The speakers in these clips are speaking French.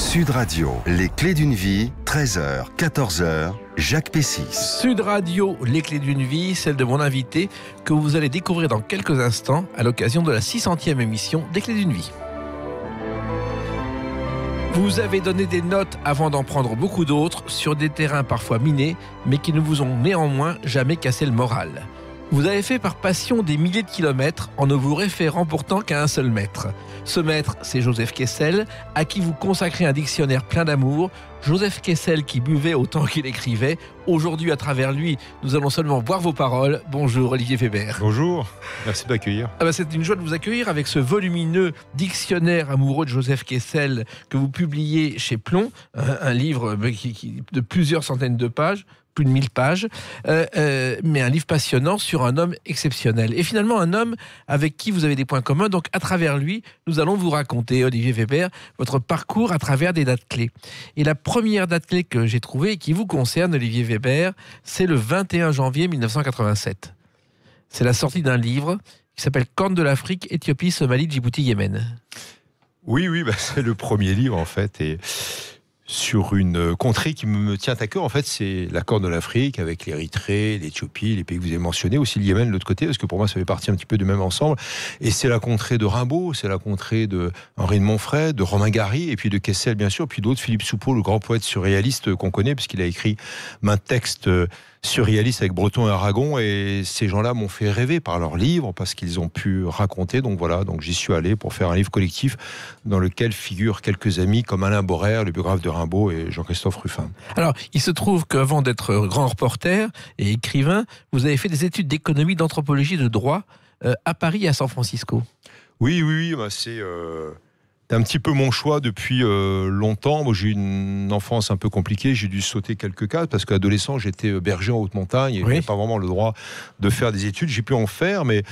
Sud Radio, les clés d'une vie, 13h, 14h, Jacques Pessis. Sud Radio, les clés d'une vie, celle de mon invité, que vous allez découvrir dans quelques instants à l'occasion de la 600e émission des clés d'une vie. Vous avez donné des notes avant d'en prendre beaucoup d'autres sur des terrains parfois minés, mais qui ne vous ont néanmoins jamais cassé le moral. Vous avez fait par passion des milliers de kilomètres en ne vous référant pourtant qu'à un seul maître. Ce maître, c'est Joseph Kessel, à qui vous consacrez un dictionnaire plein d'amour. Joseph Kessel qui buvait autant qu'il écrivait. Aujourd'hui, à travers lui, nous allons seulement voir vos paroles. Bonjour Olivier Weber. Bonjour, merci de m'accueillir. Ah bah, c'est une joie de vous accueillir avec ce volumineux dictionnaire amoureux de Joseph Kessel que vous publiez chez Plomb, un, livre de plusieurs centaines de pages plus de 1000 pages, euh, euh, mais un livre passionnant sur un homme exceptionnel. Et finalement, un homme avec qui vous avez des points communs. Donc, à travers lui, nous allons vous raconter, Olivier Weber, votre parcours à travers des dates clés. Et la première date clé que j'ai trouvée et qui vous concerne, Olivier Weber, c'est le 21 janvier 1987. C'est la sortie d'un livre qui s'appelle Corne de l'Afrique, Éthiopie, Somalie, Djibouti, Yémen. Oui, oui, bah, c'est le premier livre en fait. Et sur une euh, contrée qui me tient à cœur. En fait, c'est l'accord de l'Afrique avec l'Érythrée, l'Éthiopie, les pays que vous avez mentionnés, aussi le Yémen de l'autre côté, parce que pour moi, ça fait partie un petit peu du même ensemble. Et c'est la contrée de Rimbaud, c'est la contrée de Henri de Montfray, de Romain Gary, et puis de Kessel, bien sûr, puis d'autres, Philippe Soupeau, le grand poète surréaliste qu'on connaît, puisqu'il a écrit un texte euh, surréaliste avec Breton et Aragon. Et ces gens-là m'ont fait rêver par leurs livres, parce qu'ils ont pu raconter. Donc voilà, donc j'y suis allé pour faire un livre collectif dans lequel figurent quelques amis comme Alain Borer, le biographe de Rimbaud, et Jean-Christophe Ruffin. Alors, il se trouve qu'avant d'être grand reporter et écrivain, vous avez fait des études d'économie, d'anthropologie, de droit euh, à Paris et à San Francisco. Oui, oui, oui bah, c'est. Euh, c'est un petit peu mon choix depuis euh, longtemps. Moi, j'ai eu une enfance un peu compliquée. J'ai dû sauter quelques cas parce qu'adolescent, j'étais euh, berger en haute montagne et j'avais pas vraiment le droit de faire des études. J'ai pu en faire, mais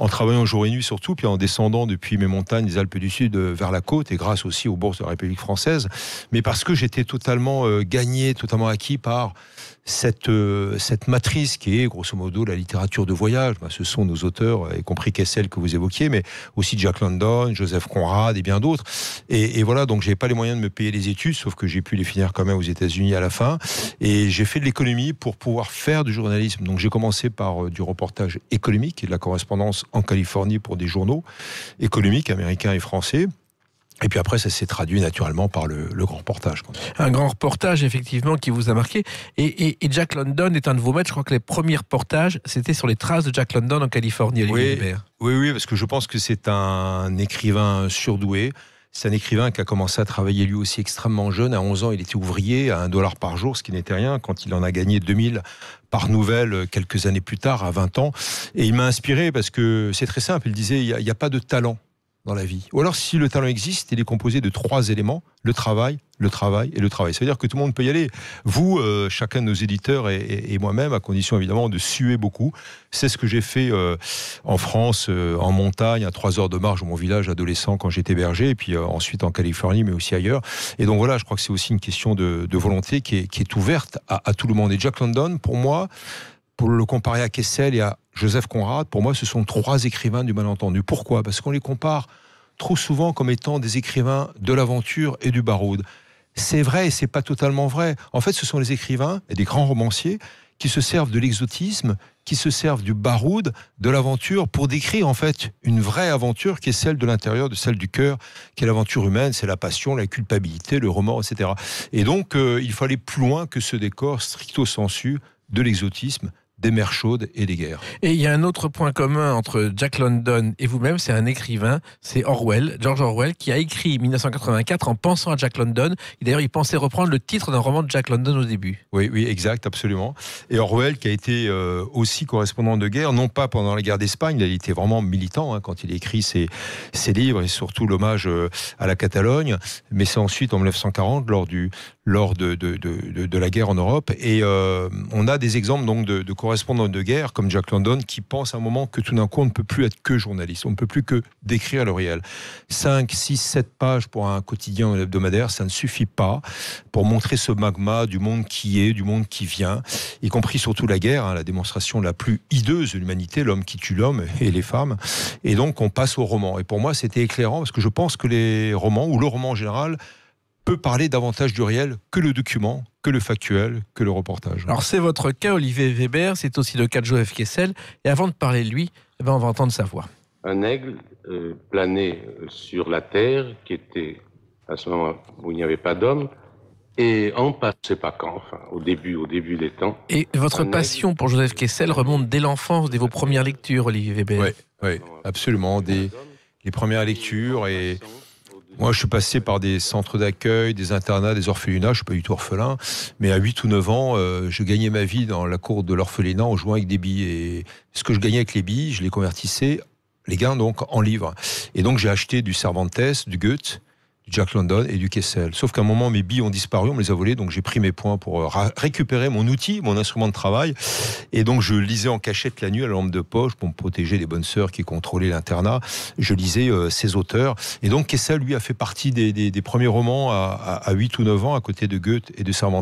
en travaillant jour et nuit surtout, puis en descendant depuis mes montagnes des Alpes du Sud euh, vers la côte, et grâce aussi aux bourses de la République française, mais parce que j'étais totalement euh, gagné, totalement acquis par cette, euh, cette matrice qui est grosso modo la littérature de voyage. Bah, ce sont nos auteurs, y compris Kessel que vous évoquiez, mais aussi Jack London, Joseph Conrad et bien d'autres. Et, et, voilà, donc j'ai pas les moyens de me payer les études, sauf que j'ai pu les finir quand même aux États-Unis à la fin. Et j'ai fait de l'économie pour pouvoir faire du journalisme. Donc j'ai commencé par du reportage économique et de la correspondance en Californie pour des journaux économiques américains et français. Et puis après, ça s'est traduit naturellement par le, grand reportage. Un grand reportage, effectivement, qui vous a marqué. Et, Jack London est un de vos maîtres. Je crois que les premiers reportages, c'était sur les traces de Jack London en Californie, oui, oui, oui, parce que je pense que c'est un écrivain surdoué, c'est un écrivain qui a commencé à travailler lui aussi extrêmement jeune. À 11 ans, il était ouvrier à un dollar par jour, ce qui n'était rien quand il en a gagné 2000 par nouvelle euh, quelques années plus tard, à 20 ans. Et il m'a inspiré parce que c'est très simple. Il disait, il n'y a pas de talent la vie. Ou alors, si le talent existe, il est composé de trois éléments le travail, le travail et le travail. Ça veut dire que tout le monde peut y aller. Vous, euh, chacun de nos éditeurs et, moi-même, à condition évidemment de suer beaucoup. C'est ce que j'ai fait euh, en France, euh, en montagne, à trois heures de marche de mon village adolescent quand j'étais berger, et puis ensuite en Californie, mais aussi ailleurs. Et donc voilà, je crois que c'est aussi une question de, volonté qui est, ouverte à, à, tout le monde. Et Jack London, pour moi, pour le comparer à Kessel et à Joseph Conrad, pour moi, ce sont trois écrivains du malentendu. Pourquoi Parce qu'on les compare trop souvent comme étant des écrivains de l'aventure et du baroud. C'est vrai et c'est pas totalement vrai. En fait, ce sont les écrivains et des grands romanciers qui se servent de l'exotisme, qui se servent du baroud, de l'aventure, pour décrire en fait une vraie aventure qui est celle de l'intérieur, de celle du cœur, qui est l'aventure humaine, c'est la passion, la culpabilité, le remords, etc. Et donc, euh, il fallait plus loin que ce décor stricto sensu de l'exotisme, des mers chaudes et des guerres. Et il y a un autre point commun entre Jack London et vous-même, c'est un écrivain, c'est Orwell, George Orwell, qui a écrit 1984 en pensant à Jack London. D'ailleurs, il pensait reprendre le titre d'un roman de Jack London au début. Oui, oui, exact, absolument. Et Orwell, qui a été euh, aussi correspondant de guerre, non pas pendant la guerre d'Espagne, il était vraiment militant hein, quand il écrit ses, ses livres et surtout l'hommage euh, à la Catalogne, mais c'est ensuite en 1940, lors, du, lors de, de, de, de, la guerre en Europe. Et euh, on a des exemples donc de, de correspondant de guerre comme Jack London qui pense à un moment que tout d'un coup on ne peut plus être que journaliste, on ne peut plus que décrire le réel. 5, 6, 7 pages pour un quotidien hebdomadaire, ça ne suffit pas pour montrer ce magma du monde qui est, du monde qui vient, y compris surtout la guerre, hein, la démonstration la plus hideuse de l'humanité, l'homme qui tue l'homme et les femmes. Et donc on passe au roman. Et pour moi c'était éclairant parce que je pense que les romans, ou le roman en général, peut parler davantage du réel que le document, que le factuel, que le reportage. Alors c'est votre cas, Olivier Weber, c'est aussi le cas de Joseph Kessel. Et avant de parler de lui, eh ben, on va entendre sa voix. Un aigle euh, plané planait euh, sur la terre, qui était à ce moment où il n'y avait pas d'homme, et en ne pas quand, enfin, au début, au début des temps. Et votre passion pour Joseph Kessel remonte dès l'enfance, dès vos premières lectures, Olivier Weber. Oui, absolument. Des, les premières lectures et moi, je suis passé par des centres d'accueil, des internats, des orphelinats. Je ne suis pas du tout orphelin. Mais à 8 ou 9 ans, euh, je gagnais ma vie dans la cour de l'orphelinat en jouant avec des billes. Et ce que je gagnais avec les billes, je les convertissais, les gains donc, en livres. Et donc, j'ai acheté du Cervantes, du Goethe. Jack London et du Kessel. Sauf qu'à un moment, mes billes ont disparu, on me les a volées, donc j'ai pris mes points pour euh, récupérer mon outil, mon instrument de travail. Et donc, je lisais en cachette la nuit à la lampe de poche pour me protéger des bonnes sœurs qui contrôlaient l'internat. Je lisais ces euh, ses auteurs. Et donc, Kessel, lui, a fait partie des, premiers romans à, 8 ou 9 ans, à côté de Goethe et de Cervantes.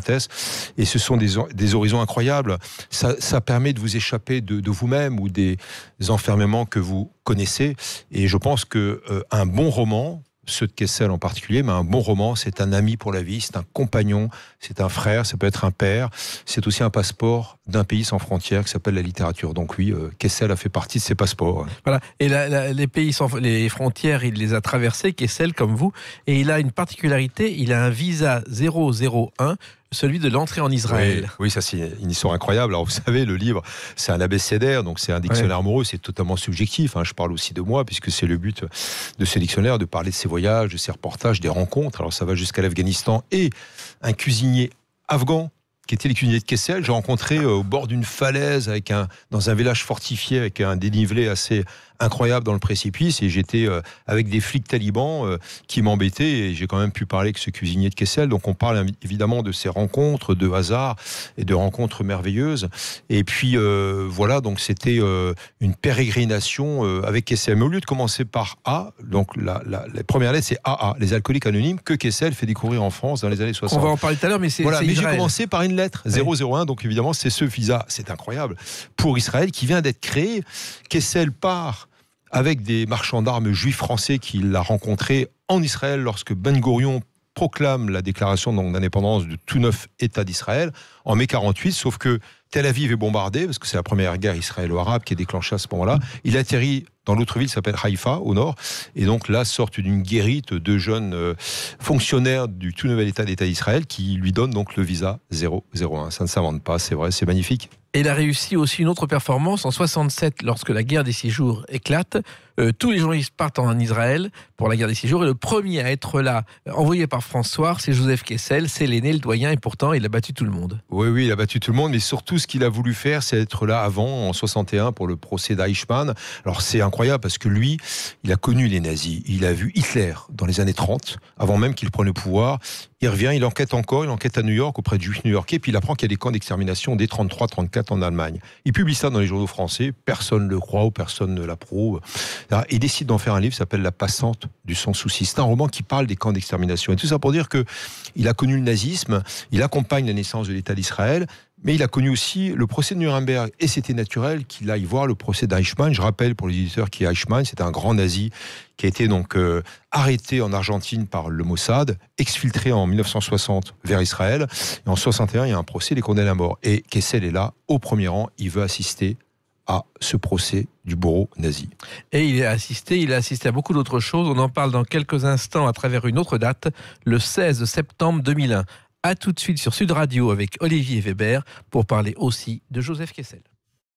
Et ce sont des, horizons incroyables. Ça, permet de vous échapper de, vous-même ou des enfermements que vous connaissez. Et je pense que euh, un bon roman, ceux de Kessel en particulier, mais un bon roman, c'est un ami pour la vie, c'est un compagnon, c'est un frère, ça peut être un père, c'est aussi un passeport d'un pays sans frontières qui s'appelle la littérature. Donc oui, euh, Kessel a fait partie de ces passeports. Voilà. Et les pays sans les frontières, il les a traversés, Kessel comme vous, et il a une particularité, il a un visa 001 celui de l'entrée en Israël. Oui, ça c'est une histoire incroyable. Alors vous savez, le livre, c'est un abécédaire, donc c'est un dictionnaire amoureux, c'est totalement subjectif. Hein. Je parle aussi de moi, puisque c'est le but de ce dictionnaire, de parler de ses voyages, de ses reportages, des rencontres. Alors ça va jusqu'à l'Afghanistan et un cuisinier afghan qui était le cuisinier de Kessel. J'ai rencontré euh, au bord d'une falaise avec un, dans un village fortifié avec un dénivelé assez incroyable dans le précipice et j'étais euh, avec des flics talibans euh, qui m'embêtaient et j'ai quand même pu parler avec ce cuisinier de Kessel. Donc on parle évidemment de ces rencontres de hasard et de rencontres merveilleuses. Et puis euh, voilà, donc c'était une pérégrination avec Kessel. Mais au lieu de commencer par A, donc la, première lettre c'est AA, les alcooliques anonymes que Kessel fait découvrir en France dans les années 60. On va en parler tout à l'heure, mais c'est voilà. Mais j'ai commencé par une lettre 001, donc évidemment c'est ce visa, c'est incroyable pour Israël qui vient d'être créé. Kessel part avec des marchands d'armes juifs français qu'il a rencontrés en Israël lorsque Ben Gurion proclame la déclaration d'indépendance de tout neuf État d'Israël en mai 48, sauf que Tel Aviv est bombardé, parce que c'est la première guerre israélo-arabe qui est déclenchée à ce moment-là. Il atterrit dans l'autre ville qui s'appelle Haïfa, au nord, et donc là sortent d'une guérite deux jeunes euh, fonctionnaires du tout nouvel État d'État d'Israël qui lui donnent donc le visa 001. Ça ne s'invente pas, c'est vrai, c'est magnifique il a réussi aussi une autre performance en 67 lorsque la guerre des six jours éclate. Euh, tous les journalistes partent en Israël pour la guerre des six jours. Et le premier à être là, euh, envoyé par François, c'est Joseph Kessel. C'est l'aîné, le doyen. Et pourtant, il a battu tout le monde. Oui, oui, il a battu tout le monde. Mais surtout, ce qu'il a voulu faire, c'est être là avant, en 61, pour le procès d'Eichmann. Alors, c'est incroyable parce que lui, il a connu les nazis. Il a vu Hitler dans les années 30, avant même qu'il prenne le pouvoir. Il revient, il enquête encore, il enquête à New York auprès de juifs new-yorkais, puis il apprend qu'il y a des camps d'extermination dès 33-34 en Allemagne. Il publie ça dans les journaux français, personne ne le croit ou personne ne l'approuve. Il décide d'en faire un livre, s'appelle La passante du sans souci. C'est un roman qui parle des camps d'extermination. Et tout ça pour dire que il a connu le nazisme, il accompagne la naissance de l'État d'Israël, mais il a connu aussi le procès de Nuremberg. Et c'était naturel qu'il aille voir le procès d'Eichmann. Je rappelle pour les éditeurs qui c'est un grand nazi qui a été donc euh, arrêté en Argentine par le Mossad, exfiltré en 1960 vers Israël. Et en 61, il y a un procès, il est condamné à mort. Et Kessel est là, au premier rang, il veut assister à ce procès du bourreau nazi. Et il est assisté, il a assisté à beaucoup d'autres choses. On en parle dans quelques instants à travers une autre date, le 16 septembre 2001. A tout de suite sur Sud Radio avec Olivier Weber pour parler aussi de Joseph Kessel.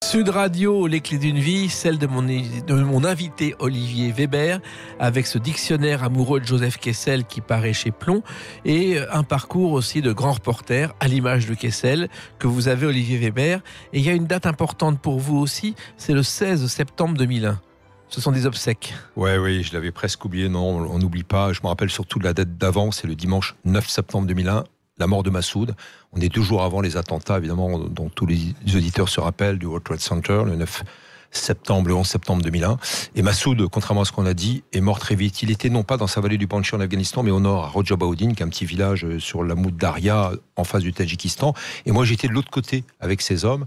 Sud Radio, les clés d'une vie, celle de mon, invité Olivier Weber, avec ce dictionnaire amoureux de Joseph Kessel qui paraît chez Plomb, et un parcours aussi de grand reporter à l'image de Kessel que vous avez Olivier Weber. Et il y a une date importante pour vous aussi, c'est le 16 septembre 2001. Ce sont des obsèques. Oui, oui, je l'avais presque oublié. Non, on n'oublie pas. Je me rappelle surtout la date d'avant, c'est le dimanche 9 septembre 2001 la mort de Massoud. On est deux jours avant les attentats, évidemment, dont tous les auditeurs se rappellent, du World Trade Center, le 9 septembre, le 11 septembre 2001. Et Massoud, contrairement à ce qu'on a dit, est mort très vite. Il était non pas dans sa vallée du Panjshir en Afghanistan, mais au nord, à Rojabaoudin, qui est un petit village euh, sur la Moudaria, Daria, en face du Tadjikistan. Et moi, j'étais de l'autre côté avec ces hommes.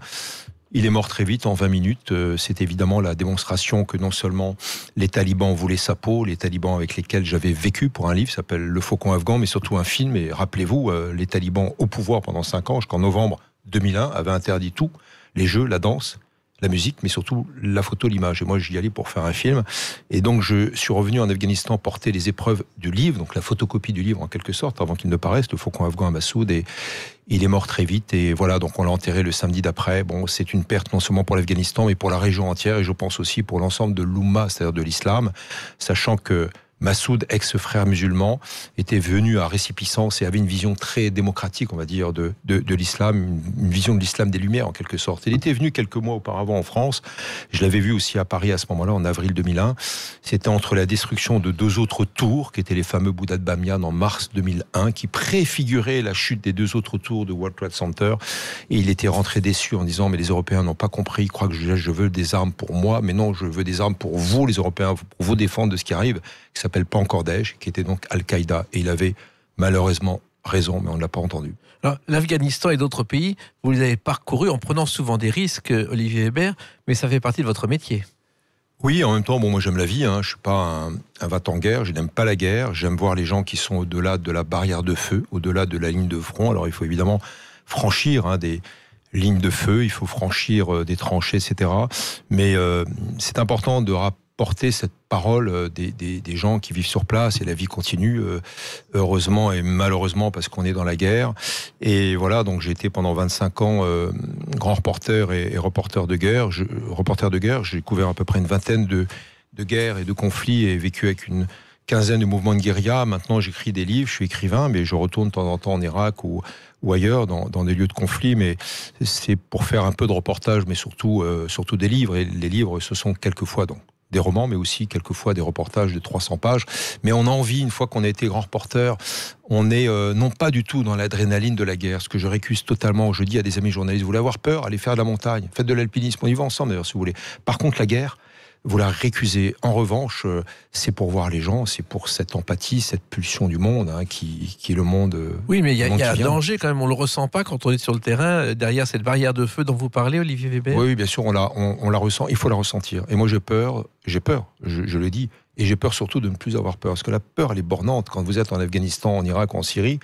Il est mort très vite, en 20 minutes. Euh, c'est évidemment la démonstration que non seulement les talibans voulaient sa peau, les talibans avec lesquels j'avais vécu pour un livre, s'appelle Le Faucon Afghan, mais surtout un film. Et rappelez-vous, euh, les talibans au pouvoir pendant 5 ans, jusqu'en novembre 2001, avaient interdit tout, les jeux, la danse, la musique, mais surtout la photo, l'image. Et moi, j'y allais pour faire un film. Et donc, je suis revenu en Afghanistan porter les épreuves du livre, donc la photocopie du livre en quelque sorte, avant qu'il ne paraisse, le Faucon afghan à Massoud. Et, il est mort très vite et voilà, donc on l'a enterré le samedi d'après. Bon, c'est une perte non seulement pour l'Afghanistan, mais pour la région entière et je pense aussi pour l'ensemble de l'Oumma, c'est-à-dire de l'islam, sachant que Massoud, ex-frère musulman, était venu à Récipissance et avait une vision très démocratique, on va dire, de, l'islam, une vision de l'islam des Lumières en quelque sorte. Il était venu quelques mois auparavant en France. Je l'avais vu aussi à Paris à ce moment-là, en avril 2001. C'était entre la destruction de deux autres tours, qui étaient les fameux Bouddha de Bamiyan en mars 2001, qui préfiguraient la chute des deux autres tours de World Trade Center. Et il était rentré déçu en disant, mais les Européens n'ont pas compris, ils croient que je, veux des armes pour moi, mais non, je veux des armes pour vous, les Européens, pour vous défendre de ce qui arrive, ça pas encore Daesh, qui était donc Al-Qaïda. Et il avait malheureusement raison, mais on ne l'a pas entendu. L'Afghanistan et d'autres pays, vous les avez parcourus en prenant souvent des risques, Olivier Hébert, mais ça fait partie de votre métier. Oui, en même temps, bon, moi j'aime la vie, hein. Je hein. suis pas un, un va en guerre je n'aime pas la guerre, j'aime voir les gens qui sont au-delà de la barrière de feu, au-delà de la ligne de front. Alors il faut évidemment franchir hein, des lignes de feu, il faut franchir euh, des tranchées, etc. Mais euh, c'est important de rappeler porter cette parole euh, des, gens qui vivent sur place et la vie continue euh, heureusement et malheureusement parce qu'on est dans la guerre et voilà donc j'ai été pendant 25 ans euh, grand reporter et, reporter de guerre je, reporter de guerre j'ai couvert à peu près une vingtaine de, guerres et de conflits et vécu avec une quinzaine de mouvements de guérilla. Maintenant, j'écris des livres, je suis écrivain, mais je retourne de temps en temps en Irak ou, ou ailleurs, dans, des lieux de conflit. Mais c'est pour faire un peu de reportage, mais surtout, surtout des livres. Et les livres, ce sont quelquefois donc des romans, mais aussi quelquefois des reportages de 300 pages. Mais on a envie, une fois qu'on a été grand reporter, on est euh, non pas du tout dans l'adrénaline de la guerre, ce que je récuse totalement. Je dis à des amis journalistes, vous voulez avoir peur, allez faire de la montagne, faites de l'alpinisme, on y va ensemble d'ailleurs si vous voulez. Par contre, la guerre, vous la récusez. En revanche, euh, c'est pour voir les gens, c'est pour cette empathie, cette pulsion du monde hein, qui, est le monde. Euh, oui, mais il y a, un danger quand même. On le ressent pas quand on est sur le terrain euh, derrière cette barrière de feu dont vous parlez, Olivier Weber. Oui, bien sûr, on la, la ressent. Il faut la ressentir. Et moi, j'ai peur. J'ai peur. je le dis. Et j'ai peur surtout de ne plus avoir peur. Parce que la peur, elle est bornante. Quand vous êtes en Afghanistan, en Irak, en Syrie,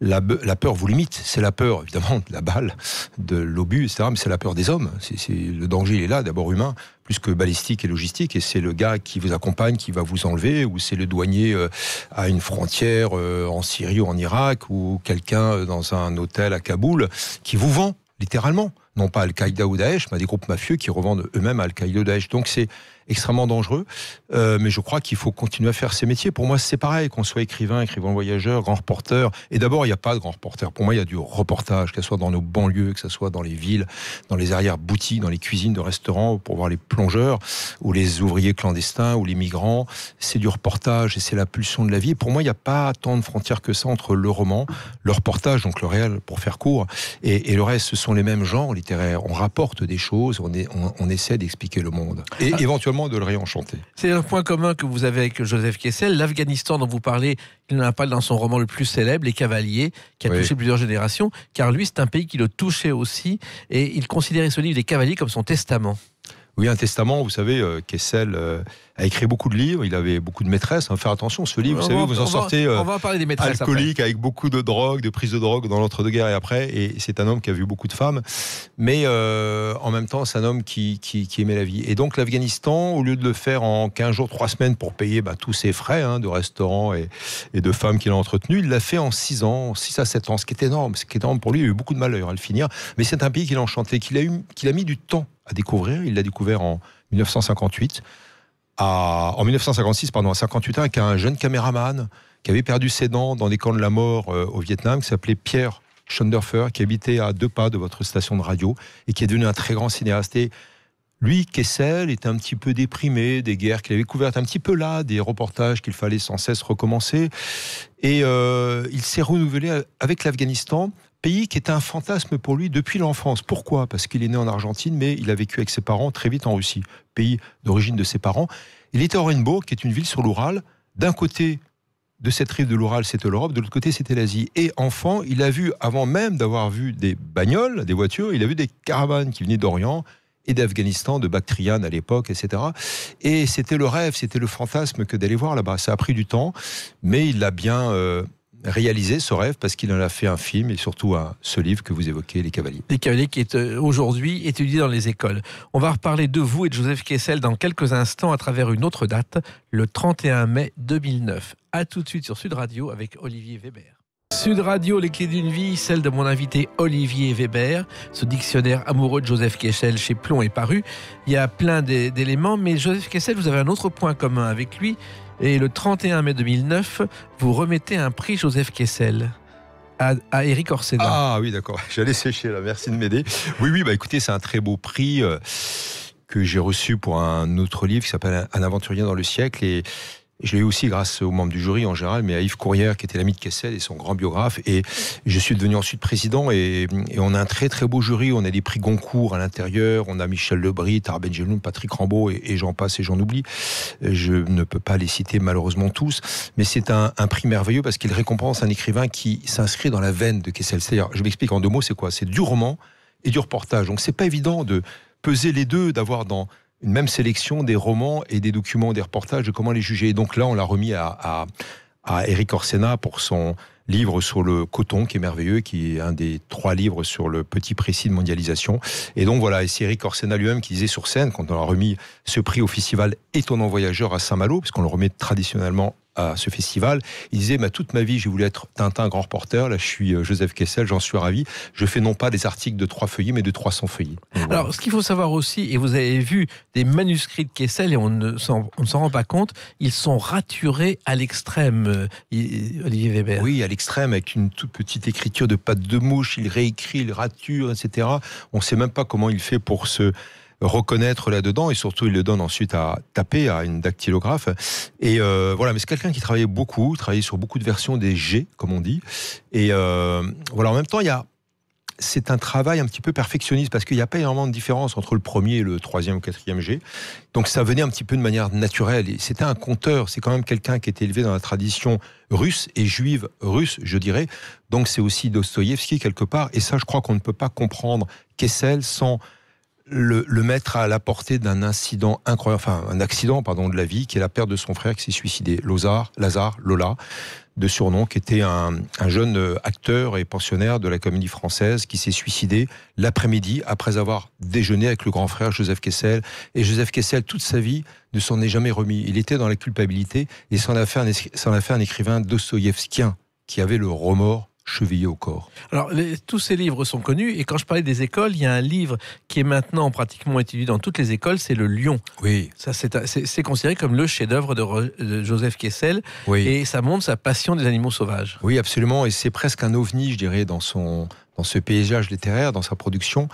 la, peur vous limite. C'est la peur, évidemment, de la balle, de l'obus, etc. Mais c'est la peur des hommes. C'est le danger, il est là, d'abord humain, plus que balistique et logistique. Et c'est le gars qui vous accompagne, qui va vous enlever, ou c'est le douanier euh, à une frontière euh, en Syrie ou en Irak, ou quelqu'un euh, dans un hôtel à Kaboul qui vous vend, littéralement. Non pas Al-Qaïda ou Daesh, mais des groupes mafieux qui revendent eux-mêmes Al-Qaïda ou Daesh. Donc c'est extrêmement dangereux. Euh, mais je crois qu'il faut continuer à faire ces métiers. Pour moi, c'est pareil, qu'on soit écrivain, écrivain voyageur, grand reporter. Et d'abord, il n'y a pas de grand reporter. Pour moi, il y a du reportage, que ce soit dans nos banlieues, que ce soit dans les villes, dans les arrières-boutiques, dans les cuisines de restaurants, pour voir les plongeurs, ou les ouvriers clandestins, ou les migrants. C'est du reportage et c'est la pulsion de la vie. Pour moi, il n'y a pas tant de frontières que ça entre le roman, le reportage, donc le réel, pour faire court, et, le reste, ce sont les mêmes genres littéraires. On rapporte des choses, on, on essaie d'expliquer le monde. Et ah. éventuellement, de le réenchanter. C'est un point commun que vous avez avec Joseph Kessel. L'Afghanistan dont vous parlez, il n'en a pas dans son roman le plus célèbre, Les Cavaliers, qui a touché plusieurs générations, car lui, c'est un pays qui le touchait aussi, et il considérait ce livre, des Cavaliers, comme son testament. Oui, un testament, vous savez, euh, Kessel euh, a écrit beaucoup de livres, il avait beaucoup de maîtresses. Hein. Faire attention, ce livre, vous savez, vous en sortez euh, parler des maîtresses alcoolique avec beaucoup de drogue, de prise de drogue dans l'entre-deux-guerres et après. Et c'est un homme qui a vu beaucoup de femmes, mais euh, en même temps, c'est un homme qui, aimait la vie. Et donc l'Afghanistan, au lieu de le faire en 15 jours, 3 semaines pour payer ben, tous ses frais hein, de restaurants et, de femmes qu'il a entretenues, il l'a fait en 6 ans, 6 à 7 ans, ce qui est énorme. Ce qui est énorme pour lui, il a eu beaucoup de malheur à le finir. Mais c'est un pays qu'il a enchanté, qu'il a, qu'il a mis du temps à découvrir. Il l'a découvert en 1958 en 1956, pardon, à 58 ans, avec un jeune caméraman qui avait perdu ses dents dans les camps de la mort euh, au Vietnam, qui s'appelait Pierre Schonderfer, qui habitait à deux pas de votre station de radio et qui est devenu un très grand cinéaste. lui, Kessel, était un petit peu déprimé des guerres qu'il avait couvertes, un petit peu là, des reportages qu'il fallait sans cesse recommencer. Et euh, il s'est renouvelé avec l'Afghanistan pays qui est un fantasme pour lui depuis l'enfance. Pourquoi Parce qu'il est né en Argentine, mais il a vécu avec ses parents très vite en Russie, pays d'origine de ses parents. Il était à Orenbourg, qui est une ville sur l'Oural. D'un côté de cette rive de l'Oural, c'était l'Europe, de l'autre côté, c'était l'Asie. Et enfant, il a vu, avant même d'avoir vu des bagnoles, des voitures, il a vu des caravanes qui venaient d'Orient et d'Afghanistan, de Bactriane à l'époque, etc. Et c'était le rêve, c'était le fantasme que d'aller voir là-bas. Ça a pris du temps, mais il l'a bien... Euh, réaliser ce rêve parce qu'il en a fait un film et surtout un, ce livre que vous évoquez, Les Cavaliers. Les Cavaliers qui est euh, aujourd'hui étudié dans les écoles. On va reparler de vous et de Joseph Kessel dans quelques instants à travers une autre date, le 31 mai 2009. A tout de suite sur Sud Radio avec Olivier Weber. Sud Radio, les clés d'une vie, celle de mon invité Olivier Weber. Ce dictionnaire amoureux de Joseph Kessel chez Plomb est paru. Il y a plein d'éléments, mais Joseph Kessel, vous avez un autre point commun avec lui, et le 31 mai 2009, vous remettez un prix Joseph Kessel à, Eric Orsena. Ah oui, d'accord. J'allais sécher là. Merci de m'aider. Oui, oui, bah écoutez, c'est un très beau prix euh, que j'ai reçu pour un autre livre qui s'appelle Un aventurier dans le siècle. Et je l'ai eu aussi grâce aux membres du jury en général, mais à Yves Courrière, qui était l'ami de Kessel et son grand biographe. Et je suis devenu ensuite président et, on a un très très beau jury. On a des prix Goncourt à l'intérieur, on a Michel Arben Tarben Patrick Rambaud et, et j'en passe et j'en oublie. Je ne peux pas les citer malheureusement tous, mais c'est un, un, prix merveilleux parce qu'il récompense un écrivain qui s'inscrit dans la veine de Kessel. C'est-à-dire, je m'explique en deux mots, c'est quoi C'est du roman et du reportage. Donc c'est pas évident de peser les deux, d'avoir dans une même sélection des romans et des documents, des reportages, de comment les juger. Et donc là, on l'a remis à, à, Eric Orsena pour son livre sur le coton qui est merveilleux, qui est un des trois livres sur le petit précis de mondialisation. Et donc voilà, et c'est Eric Orsena lui-même qui disait sur scène, quand on a remis ce prix au festival Étonnant Voyageur à Saint-Malo, puisqu'on le remet traditionnellement à ce festival. Il disait Ma bah, Toute ma vie, j'ai voulu être Tintin, grand reporter. Là, je suis euh, Joseph Kessel, j'en suis ravi. Je fais non pas des articles de trois feuillets, mais de 300 feuillets. Alors, ce qu'il faut savoir aussi, et vous avez vu des manuscrits de Kessel, et on ne s'en rend pas compte, ils sont raturés à l'extrême, euh, Olivier Weber. Oui, à l'extrême, avec une toute petite écriture de pâte de mouche. Il réécrit, il rature, etc. On ne sait même pas comment il fait pour se. Ce reconnaître là-dedans et surtout il le donne ensuite à taper à une dactylographe. Et euh, voilà, mais c'est quelqu'un qui travaillait beaucoup, travaillait sur beaucoup de versions des G, comme on dit. Et euh, voilà, en même temps, il y a c'est un travail un petit peu perfectionniste parce qu'il n'y a pas énormément de différence entre le premier et le troisième ou quatrième G. Donc ça venait un petit peu de manière naturelle. Et c'était un conteur. C'est quand même quelqu'un qui était élevé dans la tradition russe et juive russe, je dirais. Donc c'est aussi Dostoïevski quelque part. Et ça, je crois qu'on ne peut pas comprendre Kessel sans le, mettre à la portée d'un incident incroyable, enfin un accident pardon de la vie, qui est la perte de son frère qui s'est suicidé, Lazare, Lola, de surnom, qui était un, jeune acteur et pensionnaire de la Comédie Française, qui s'est suicidé l'après-midi après avoir déjeuné avec le grand frère Joseph Kessel. Et Joseph Kessel, toute sa vie, ne s'en est jamais remis. Il était dans la culpabilité et s'en a fait un, a fait un écrivain dostoïevskien qui avait le remords chevillé au corps. Alors, tous ces livres sont connus, et quand je parlais des écoles, il y a un livre qui est maintenant pratiquement étudié dans toutes les écoles, c'est Le Lion. Oui. Ça, c'est considéré comme le chef-d'œuvre de, Joseph Kessel, et ça montre sa passion des animaux sauvages. Oui, absolument, et c'est presque un ovni, je dirais, dans, son, dans ce paysage littéraire, dans sa production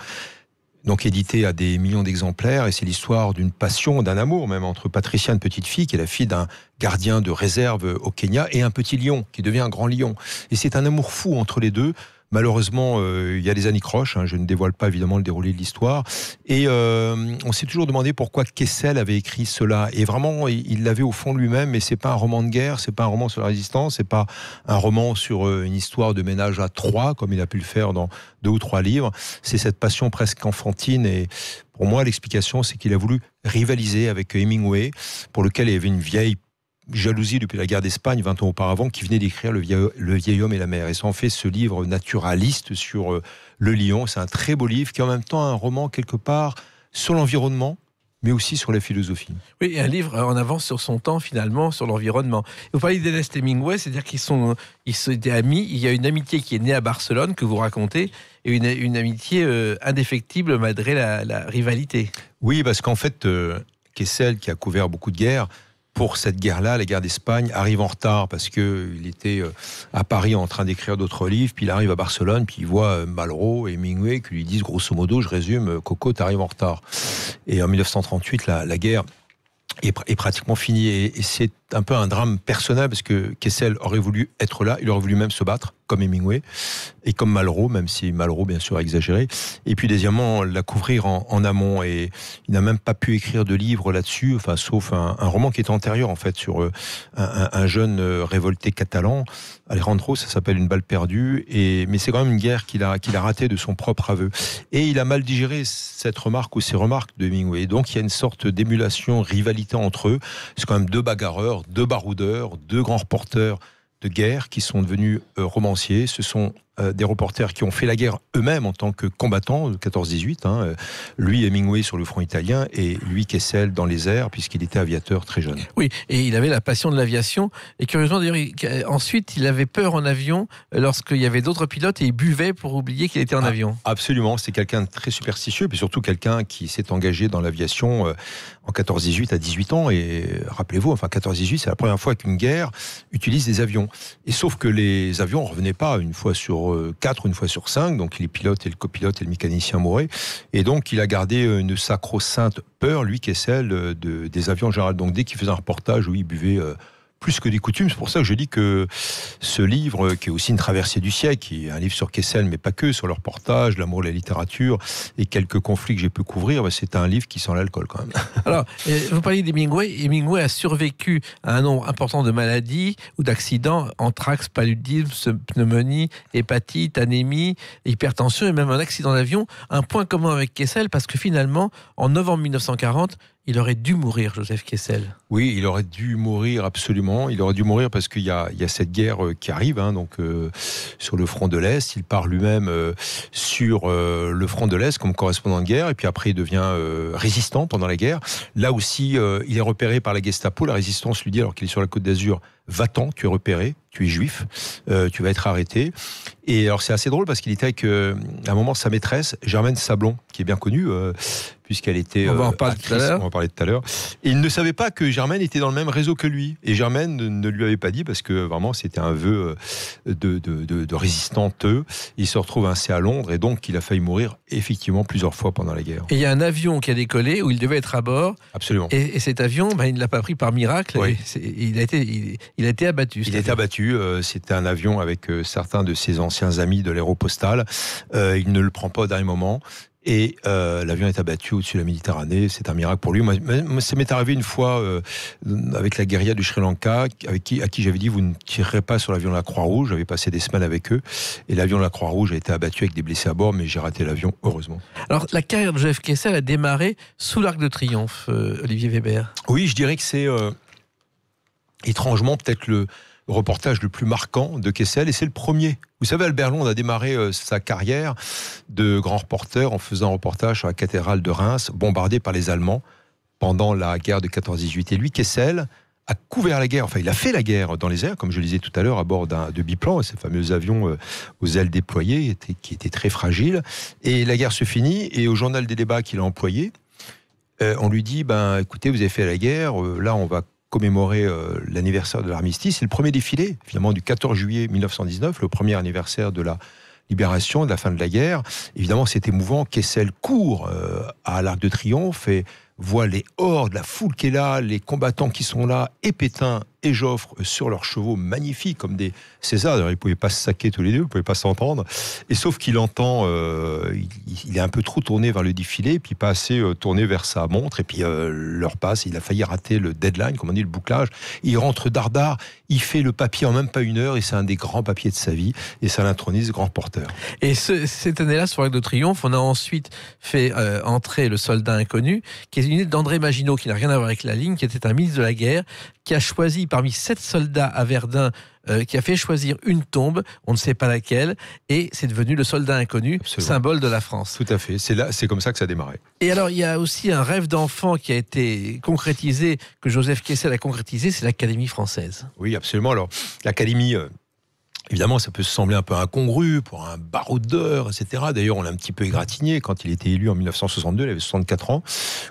donc édité à des millions d'exemplaires, et c'est l'histoire d'une passion, d'un amour même, entre Patricia, une petite fille, qui est la fille d'un gardien de réserve au Kenya, et un petit lion, qui devient un grand lion. Et c'est un amour fou entre les deux, Malheureusement, euh, il y a des anicroches. Hein, je ne dévoile pas évidemment le déroulé de l'histoire. Et euh, on s'est toujours demandé pourquoi Kessel avait écrit cela. Et vraiment, il l'avait au fond lui-même. Mais c'est pas un roman de guerre, c'est pas un roman sur la résistance, c'est pas un roman sur euh, une histoire de ménage à trois comme il a pu le faire dans deux ou trois livres. C'est cette passion presque enfantine et pour moi, l'explication, c'est qu'il a voulu rivaliser avec Hemingway, pour lequel il y avait une vieille jalousie depuis la guerre d'Espagne 20 ans auparavant, qui venait d'écrire le vieil, homme et la mer. Et ça en fait ce livre naturaliste sur euh, le lion. C'est un très beau livre qui est en même temps un roman quelque part sur l'environnement, mais aussi sur la philosophie. Oui, un livre en avance sur son temps, finalement, sur l'environnement. Vous parlez d'Ernest Hemingway, c'est-à-dire qu'ils sont, ils amis. Il y a une amitié qui est née à Barcelone, que vous racontez, et une, amitié euh, indéfectible malgré la, rivalité. Oui, parce qu'en fait, euh, celle qui a couvert beaucoup de guerres, pour cette guerre-là, la guerre d'Espagne, arrive en retard parce qu'il était euh, à Paris en train d'écrire d'autres livres, puis il arrive à Barcelone, puis il voit euh, Malraux et Hemingway qui lui disent grosso modo, je résume, euh, Coco, t'arrives en retard. Et en 1938, la, guerre est, pratiquement finie. et c'est un peu un drame personnel parce que Kessel aurait voulu être là, il aurait voulu même se battre, comme Hemingway et comme Malraux, même si Malraux, bien sûr, a exagéré. Et puis, deuxièmement, la couvrir en, amont. Et il n'a même pas pu écrire de livre là-dessus, enfin, sauf un, roman qui est antérieur, en fait, sur euh, un, jeune euh, révolté catalan. Alejandro, ça s'appelle Une balle perdue. Et, mais c'est quand même une guerre qu'il a, qu'il a ratée de son propre aveu. Et il a mal digéré cette remarque ou ces remarques de Hemingway. Et donc, il y a une sorte d'émulation, rivalité entre eux. C'est quand même deux bagarreurs deux baroudeurs, deux grands reporters de guerre qui sont devenus euh, romanciers. Ce sont euh, des reporters qui ont fait la guerre eux-mêmes en tant que combattants, 14-18, hein, euh, lui Hemingway sur le front italien et lui Kessel dans les airs, puisqu'il était aviateur très jeune. Oui, et il avait la passion de l'aviation. Et curieusement, d'ailleurs, euh, ensuite, il avait peur en avion lorsqu'il y avait d'autres pilotes et il buvait pour oublier qu'il était en ah, avion. Absolument, c'est quelqu'un de très superstitieux, puis surtout quelqu'un qui s'est engagé dans l'aviation en 14-18 à 18 ans. Et rappelez-vous, enfin 14-18, c'est la première fois qu'une guerre utilise des avions. Et sauf que les avions ne revenaient pas une fois sur 4, euh, une fois sur 5. Donc, il est pilote et le copilote et le mécanicien mouraient Et donc, il a gardé euh, une sacro-sainte peur, lui, qui est celle euh, de, des avions en général. Donc, dès qu'il faisait un reportage où il buvait plus que des coutumes. C'est pour ça que je dis que ce livre, qui est aussi une traversée du siècle, qui est un livre sur Kessel, mais pas que, sur leur portage, l'amour la littérature et quelques conflits que j'ai pu couvrir, bah, c'est un livre qui sent l'alcool quand même. Alors, euh, vous parliez d'Hemingway. Hemingway a survécu à un nombre important de maladies ou d'accidents, anthrax, paludisme, pneumonie, hépatite, anémie, hypertension et même un accident d'avion. Un point commun avec Kessel, parce que finalement, en novembre 1940, il aurait dû mourir, Joseph Kessel. Oui, il aurait dû mourir absolument il aurait dû mourir parce qu'il y, a, cette guerre euh, qui arrive, hein, donc euh, sur le front de l'Est. Il part lui-même euh, sur le front de l'Est comme correspondant de guerre, et puis après il devient résistant pendant la guerre. Là aussi, il est repéré par la Gestapo. La résistance lui dit, alors qu'il est sur la côte d'Azur, va-t'en, tu es repéré, tu es juif, tu vas être arrêté. Et alors c'est assez drôle parce qu'il était avec, à un moment, sa maîtresse, Germaine Sablon, qui est bien connue, puisqu'elle était. Euh, On va en parler tout à l'heure. il ne savait pas que Germaine était dans le même réseau que lui. Et Germaine ne lui avait pas dit parce que vraiment c'était un vœu euh, de, de, Il se retrouve ainsi à Londres et donc il a failli mourir effectivement plusieurs fois pendant la guerre. Et il y a un avion qui a décollé où il devait être à bord. Absolument. Et, cet avion, ben, il ne l'a pas pris par miracle. Il, a été, il, a été abattu. Il a été abattu. c'était euh, un avion avec certains de ses anciens amis de l'aéropostale. il ne le prend pas au dernier moment. Et euh, l'avion est abattu au-dessus de la Méditerranée. C'est un miracle pour lui. Moi, ça m'est arrivé une fois euh, avec la guérilla du Sri Lanka, avec qui, à qui j'avais dit vous ne tirerez pas sur l'avion de la Croix-Rouge. J'avais passé des semaines avec eux. Et l'avion de la Croix-Rouge a été abattu avec des blessés à bord, mais j'ai raté l'avion, heureusement. Alors, la carrière de Jeff Kessel a démarré sous l'Arc de Triomphe, euh, Olivier Weber. Oui, je dirais que c'est étrangement peut-être le reportage le plus marquant de Kessel, et c'est le premier. Vous savez, Albert Long a démarré euh, sa carrière de grand reporter en faisant un reportage sur la cathédrale de Reims, bombardée par les Allemands pendant la guerre de 14-18. Et lui, Kessel, a couvert la guerre, enfin il a fait la guerre dans les airs, comme je le disais tout à l'heure, à bord d'un de biplan, ces fameux avions euh, aux ailes déployées, qui étaient très fragiles. Et la guerre se finit, et au journal des débats qu'il a employé, euh, on lui dit, ben écoutez, vous avez fait la guerre, là on va commémorer euh, l'anniversaire de l'armistice. C'est le premier défilé, finalement, du 14 juillet 1919, le premier anniversaire de la libération, de la fin de la guerre. Évidemment, c'est émouvant. Kessel court euh, à l'Arc de Triomphe et voit les hordes, la foule qui est là, les combattants qui sont là, et Pétain et Joffre sur leurs chevaux magnifiques, comme des Césars, D'ailleurs, ils ne pouvaient pas se saquer tous les deux, ils ne pouvaient pas s'entendre. Et sauf qu'il entend, euh, il, est un peu trop tourné vers le défilé, puis pas assez euh, tourné vers sa montre, et puis euh, l'heure leur passe. Il a failli rater le deadline, comme on dit, le bouclage. Il rentre dardard, il fait le papier en même pas une heure, et c'est un des grands papiers de sa vie, et ça l'intronise grand porteur. Et cette année-là, sur Arc de Triomphe, on a ensuite fait entrer le soldat inconnu, qui est une idée d'André Maginot, qui n'a rien à voir avec la ligne, qui était un ministre de la guerre, qui a choisi parmi sept soldats à Verdun euh, qui a fait choisir une tombe, on ne sait pas laquelle, et c'est devenu le soldat inconnu, symbole de la France. Tout à fait, c'est là, c'est comme ça que ça a démarré. Et alors, il y a aussi un rêve d'enfant qui a été concrétisé, que Joseph Kessel a concrétisé, c'est l'Académie française. Oui, absolument. Alors, l'Académie euh, Évidemment, ça peut sembler un peu incongru pour un baroudeur, etc. D'ailleurs, on l'a un petit peu égratigné quand il était élu en 1962, il avait 64 ans.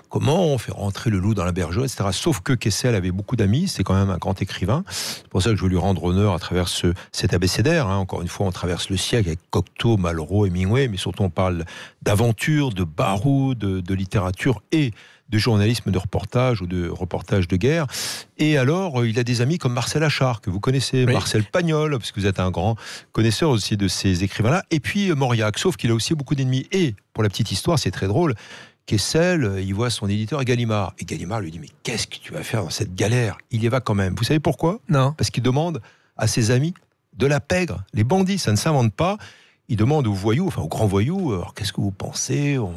Comment on fait rentrer le loup dans la bergerie, etc. Sauf que Kessel avait beaucoup d'amis, c'est quand même un grand écrivain. C'est pour ça que je veux lui rendre honneur à travers ce, cet abécédaire. Hein. Encore une fois, on traverse le siècle avec Cocteau, Malraux, Hemingway, mais surtout on parle d'aventure, de baroude, de, de littérature et de journalisme de reportage ou de reportage de guerre. Et alors, euh, il a des amis comme Marcel Achard, que vous connaissez, Marcel Pagnol, parce que vous êtes un grand connaisseur aussi de ces écrivains-là, et puis euh, Mauriac, sauf qu'il a aussi beaucoup d'ennemis. Et, pour la petite histoire, c'est très drôle, Kessel, euh, il voit son éditeur Gallimard. Et Gallimard lui dit, mais qu'est-ce que tu vas faire dans cette galère Il y va quand même. Vous savez pourquoi Non. Parce qu'il demande à ses amis de la pègre, les bandits, ça ne s'invente pas il demande aux voyous, enfin aux grands voyous, euh, alors qu'est-ce que vous pensez on...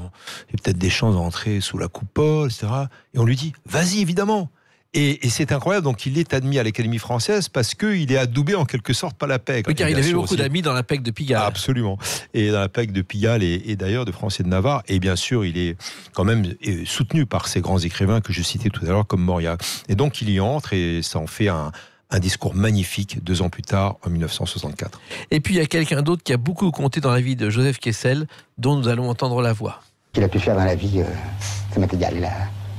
Il y a peut-être des chances d'entrer sous la coupole, etc. Et on lui dit, vas-y, évidemment. Et, c'est incroyable, donc il est admis à l'Académie française parce qu'il est adoubé en quelque sorte par la PEC. Oui, car il avait beaucoup d'amis dans la PEC de Pigalle. absolument. Et dans la PEC de Pigalle et, d'ailleurs de Français de Navarre. Et bien sûr, il est quand même euh, soutenu par ces grands écrivains que je citais tout à l'heure comme Moria. Et donc il y entre et ça en fait un, un discours magnifique deux ans plus tard, en 1964. Et puis il y a quelqu'un d'autre qui a beaucoup compté dans la vie de Joseph Kessel, dont nous allons entendre la voix. Qu'il a pu faire dans la vie, c'est euh, ça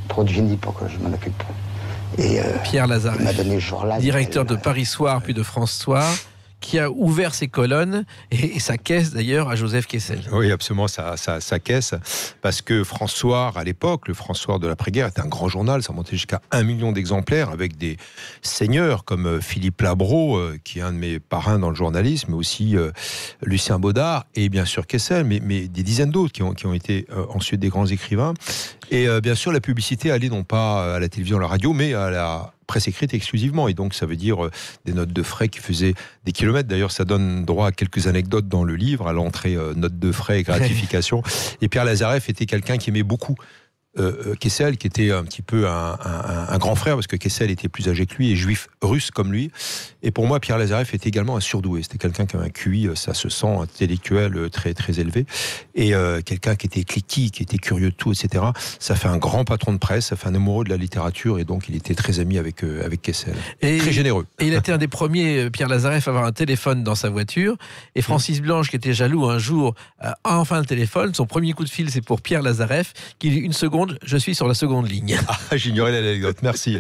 trop de génie pour que je m'en occupe. Et, euh, Pierre Lazare, directeur de Paris Soir puis de France Soir qui a ouvert ses colonnes et, sa caisse d'ailleurs à Joseph Kessel. Oui, absolument, sa, sa, caisse. Parce que François, à l'époque, le François de l'après-guerre, était un grand journal, ça montait jusqu'à un million d'exemplaires avec des seigneurs comme euh, Philippe Labro, euh, qui est un de mes parrains dans le journalisme, mais aussi euh, Lucien Baudard et bien sûr Kessel, mais, des dizaines d'autres qui ont, qui ont été ensuite des grands écrivains. Et bien sûr, la publicité allait non pas à la télévision, à la radio, mais à la, presse écrite exclusivement. Et donc, ça veut dire euh, des notes de frais qui faisaient des kilomètres. D'ailleurs, ça donne droit à quelques anecdotes dans le livre, à l'entrée euh, notes de frais et gratification. et Pierre Lazareff était quelqu'un qui aimait beaucoup euh, euh, Kessel, qui était un petit peu un, grand frère, parce que Kessel était plus âgé que lui et juif russe comme lui. Et pour moi, Pierre Lazareff était également un surdoué. C'était quelqu'un qui avait un QI, euh, ça se sent, intellectuel très, très élevé. Et quelqu'un qui était critique, qui était curieux de tout, etc. Ça fait un grand patron de presse, ça fait un amoureux de la littérature, et donc il était très ami avec, avec Kessel. Et très généreux. Et il était un des premiers, Pierre Lazareff, à avoir un téléphone dans sa voiture. Et Francis Blanche, qui était jaloux un jour, a enfin le téléphone. Son premier coup de fil, c'est pour Pierre Lazareff, qui, une seconde, je suis sur la seconde ligne. Ah, j'ignorais l'anecdote, merci.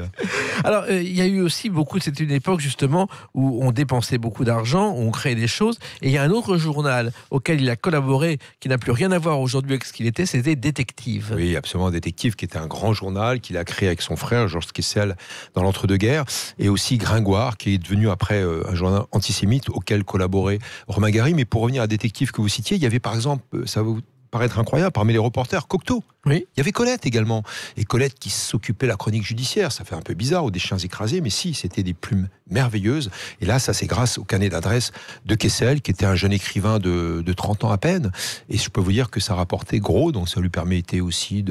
Alors, euh, il y a eu aussi beaucoup, c'était une époque justement où on dépensait beaucoup d'argent, on créait des choses, et il y a un autre journal auquel il a collaboré, qui n'a plus rien à voir aujourd'hui avec ce qu'il était, c'était Détective. Oui, absolument, Détective, qui était un grand journal qu'il a créé avec son frère, Georges Kessel, dans l'entre-deux-guerres, et aussi Gringoire, qui est devenu après euh, un journal antisémite auquel collaborait Romain Gary. Mais pour revenir à Détective que vous citiez, il y avait par exemple, euh, ça va vous paraître incroyable, parmi les reporters, Cocteau, oui. Il y avait Colette également. Et Colette qui s'occupait de la chronique judiciaire. Ça fait un peu bizarre, ou des chiens écrasés, mais si, c'était des plumes merveilleuses. Et là, ça, c'est grâce au canet d'adresse de Kessel, qui était un jeune écrivain de, 30 ans à peine. Et je peux vous dire que ça rapportait gros, donc ça lui permettait aussi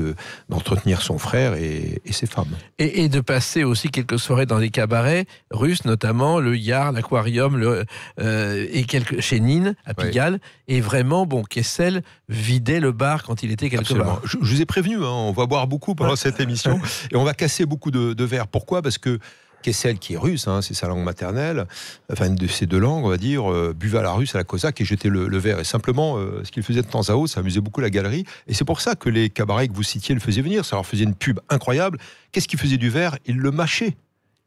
d'entretenir son frère et, ses femmes. Et, de passer aussi quelques soirées dans des cabarets russes, notamment le Yard, l'Aquarium, euh, et quelques, chez Nine, à Pigalle. Et vraiment, bon, Kessel vidait le bar quand il était quelque part prévenu, hein. on va boire beaucoup pendant cette émission et on va casser beaucoup de, verres. Pourquoi Parce que Kessel, qui est russe, hein, c'est sa langue maternelle, enfin une de ces deux langues, on va dire, buva euh, buvait à la russe, à la cosaque et jetait le, verre. Et simplement, euh, ce qu'il faisait de temps à autre, ça amusait beaucoup la galerie. Et c'est pour ça que les cabarets que vous citiez le faisaient venir. Ça leur faisait une pub incroyable. Qu'est-ce qu'il faisait du verre Il le mâchait.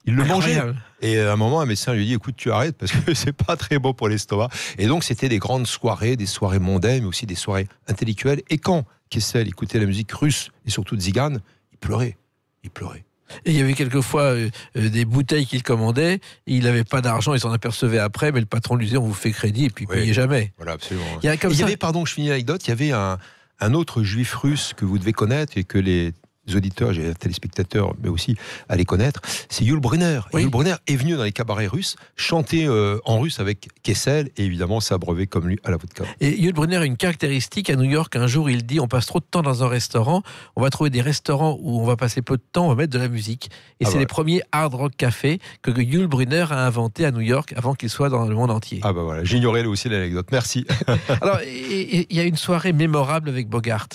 Il le mangeait. Et euh, à un moment, un médecin lui dit écoute, tu arrêtes parce que c'est pas très bon pour l'estomac. Et donc, c'était des grandes soirées, des soirées mondaines, mais aussi des soirées intellectuelles. Et quand Kessel écoutait la musique russe et surtout zigane il pleurait. Il pleurait. Et il y avait quelquefois euh, euh, des bouteilles qu'il commandait. Il n'avait pas d'argent, il s'en apercevait après, mais le patron lui disait on vous fait crédit et puis payez jamais. Voilà, absolument. Il y, avait, pardon, je finis l'anecdote, il y avait un autre juif russe que vous devez connaître et que les auditeurs, j'ai les téléspectateurs, mais aussi à les connaître, c'est Yul Brunner. Yul Brunner est venu dans les cabarets russes chanter euh, en russe avec Kessel et évidemment s'abreuver comme lui à la vodka. Et Yul Brunner a une caractéristique à New York. Un jour, il dit on passe trop de temps dans un restaurant, on va trouver des restaurants où on va passer peu de temps, on va mettre de la musique. Et ah c'est bah les premiers hard rock cafés que Yul Brunner a inventé à New York avant qu'il soit dans le monde entier. Ah bah voilà, j'ignorais aussi l'anecdote. Merci. Alors, il y a une soirée mémorable avec Bogart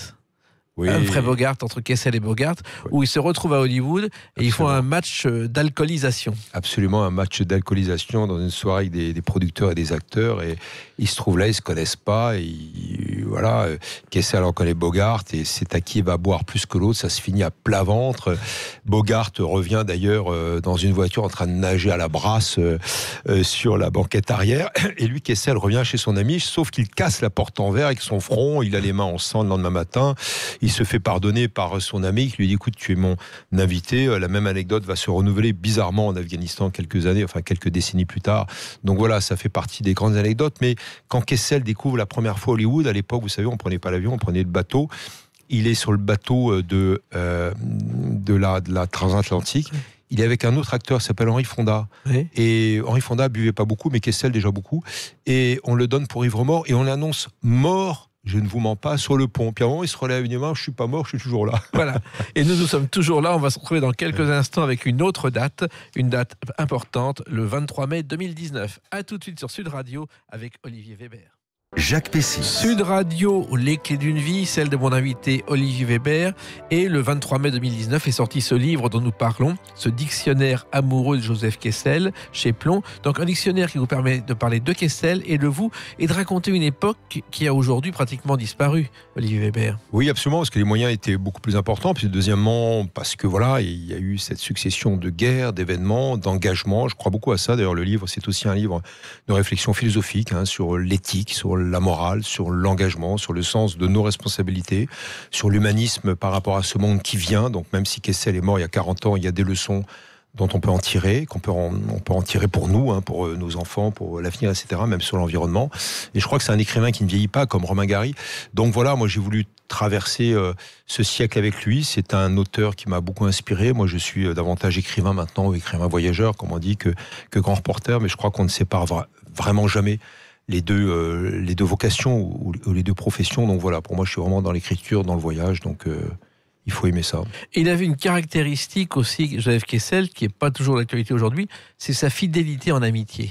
un Humphrey Bogart, entre Kessel et Bogart, où ils se retrouvent à Hollywood et ils font un match euh, d'alcoolisation. Absolument, un match d'alcoolisation dans une soirée des, producteurs et des acteurs. Et ils se trouvent là, ils se connaissent pas. Et ils, voilà, euh, Kessel en connaît Bogart et c'est à qui va boire plus que l'autre. Ça se finit à plat ventre. Bogart revient d'ailleurs euh, dans une voiture en train de nager à la brasse sur la banquette arrière. Et lui, Kessel revient chez son ami, sauf qu'il casse la porte en verre avec son front. Il a les mains en sang le lendemain matin il se fait pardonner par son ami qui lui dit écoute, tu es mon invité. Euh, la même anecdote va se renouveler bizarrement en Afghanistan quelques années, enfin quelques décennies plus tard. Donc voilà, ça fait partie des grandes anecdotes. Mais quand Kessel découvre la première fois Hollywood, à l'époque, vous savez, on prenait pas l'avion, on prenait le bateau il est sur le bateau euh, de, euh, de, la, de la transatlantique. Il est avec un autre acteur qui s'appelle Henri Fonda. Et Henri Fonda buvait pas beaucoup, mais Kessel déjà beaucoup. Et on le donne pour ivre mort et on l'annonce mort je ne vous mens pas, sur le pont. Puis à il se relève, il Je suis pas mort, je suis toujours là. Voilà. Et nous, nous sommes toujours là. On va se retrouver dans quelques instants avec une autre date, une date importante, le 23 mai 2019. À tout de suite sur Sud Radio avec Olivier Weber. Jacques Pessy. Sud Radio, Les clés d'une vie, celle de mon invité Olivier Weber. Et le 23 mai 2019 est sorti ce livre dont nous parlons, ce dictionnaire amoureux de Joseph Kessel chez Plomb. Donc un dictionnaire qui vous permet de parler de Kessel et de vous et de raconter une époque qui a aujourd'hui pratiquement disparu, Olivier Weber. Oui, absolument, parce que les moyens étaient beaucoup plus importants. Puis deuxièmement, parce que voilà, il y a eu cette succession de guerres, d'événements, d'engagements. Je crois beaucoup à ça. D'ailleurs, le livre, c'est aussi un livre de réflexion philosophique hein, sur l'éthique, sur la morale, sur l'engagement, sur le sens de nos responsabilités, sur l'humanisme par rapport à ce monde qui vient. Donc même si Kessel est mort il y a 40 ans, il y a des leçons dont on peut en tirer, qu'on peut en, on peut en tirer pour nous, hein, pour euh, nos enfants, pour l'avenir, etc., même sur l'environnement. Et je crois que c'est un écrivain qui ne vieillit pas, comme Romain Gary. Donc voilà, moi j'ai voulu traverser euh, ce siècle avec lui. C'est un auteur qui m'a beaucoup inspiré. Moi je suis euh, davantage écrivain maintenant, ou écrivain voyageur, comme on dit, que, que grand reporter, mais je crois qu'on ne sépare vraiment jamais les deux, euh, les deux vocations ou, les deux professions. Donc voilà, pour moi, je suis vraiment dans l'écriture, dans le voyage. Donc euh, il faut aimer ça. il avait une caractéristique aussi, Joseph Kessel, qui n'est pas toujours l'actualité aujourd'hui, c'est sa fidélité en amitié.